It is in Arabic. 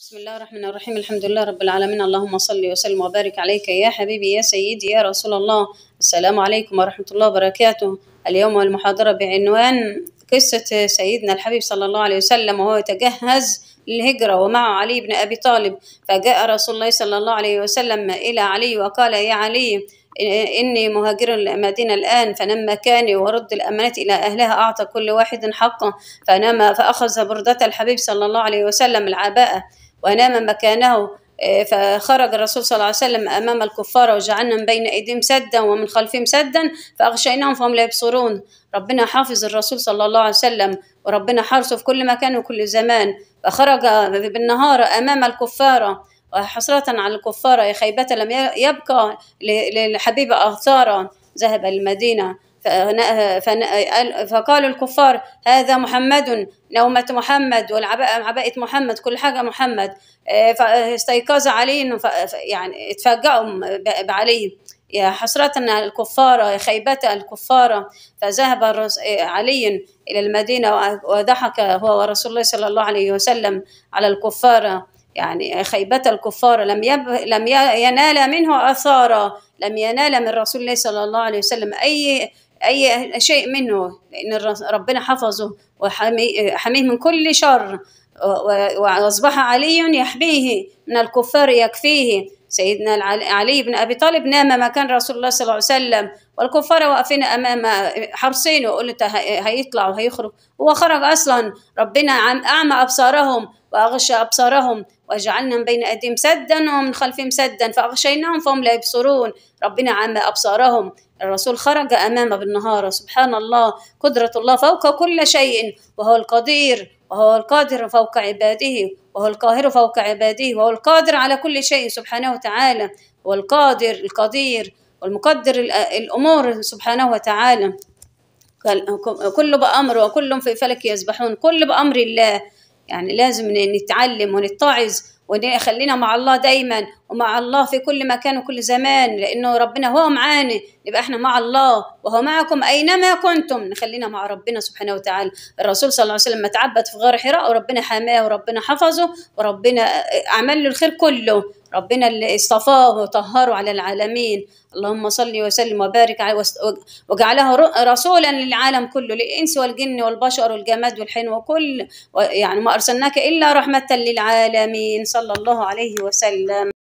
بسم الله الرحمن الرحيم الحمد لله رب العالمين اللهم صل وسلم وبارك عليك يا حبيبي يا سيدي يا رسول الله السلام عليكم ورحمة الله وبركاته اليوم المحاضرة بعنوان قصة سيدنا الحبيب صلى الله عليه وسلم وهو يتجهز للهجرة ومعه علي بن أبي طالب فجاء رسول الله صلى الله عليه وسلم إلى علي وقال يا علي إني مهاجر المدينة الآن فنم مكاني ورد الأمانات إلى أهلها أعطى كل واحد حقه فنما فأخذ بردة الحبيب صلى الله عليه وسلم العباءة ونام مكانه آه، فخرج الرسول صلى الله عليه وسلم أمام الكفار وجعلنا من بين أيديهم سدا ومن خلفهم سدا فأغشيناهم فهم لا يبصرون ربنا حافظ الرسول صلى الله عليه وسلم وربنا حرصه في كل مكان وكل زمان فخرج بالنهار أمام الكفار وحسرة على الكفار يا خيبة لم يبقى لحبيب أثارا ذهب المدينة فقالوا الكفار هذا محمد نومة محمد والعباءة محمد كل حاجة محمد آه، فاستيقظ علي يعني اتفاجئوا بعلي يا حسرة الكفارة يا خيبة الكفارة فذهب آه، علي إلى المدينة وضحك هو ورسول الله صلى الله عليه وسلم على الكفارة يعني خيبة الكفار لم يب... لم ينال منه أثارا لم ينال من رسول الله صلى الله عليه وسلم أي أي شيء منه لأن ربنا حفظه وحميه من كل شر وأصبح علي يحميه من الكفار يكفيه سيدنا علي بن أبي طالب نام مكان رسول الله صلى الله عليه وسلم والكفار واقفين أمام حرصين وقلت هيطلع وهيخرج هو خرج أصلا ربنا أعمى أبصارهم وأغشى أبصارهم وجعلنا من بين أيديهم سدا ومن خلفهم سدا فأغشيناهم فهم لا يبصرون ربنا عمى أبصارهم الرسول خرج أمامه بالنهار سبحان الله قدرة الله فوق كل شيء وهو القدير وهو القادر فوق عباده وهو القاهر فوق عباده وهو القادر على كل شيء سبحانه وتعالى هو القادر القدير والمقدر الأمور سبحانه وتعالى كل بأمر وكل في فلك يسبحون كل بأمر الله يعني لازم نتعلم ونتعظ وخلينا مع الله دايما ومع الله في كل مكان وكل زمان لانه ربنا هو معانا يبقى احنا مع الله وهو معكم اينما كنتم نخلينا مع ربنا سبحانه وتعالى الرسول صلى الله عليه وسلم تعبد في غار حراء وربنا حماه وربنا حفظه وربنا عمل له الخير كله ربنا اللي اصطفاه وطهره على العالمين اللهم صل وسلم وبارك عليه وجعله رسولا للعالم كله للإنس والجن والبشر والجماد والحين وكل يعني ما أرسلناك إلا رحمة للعالمين صلى الله عليه وسلم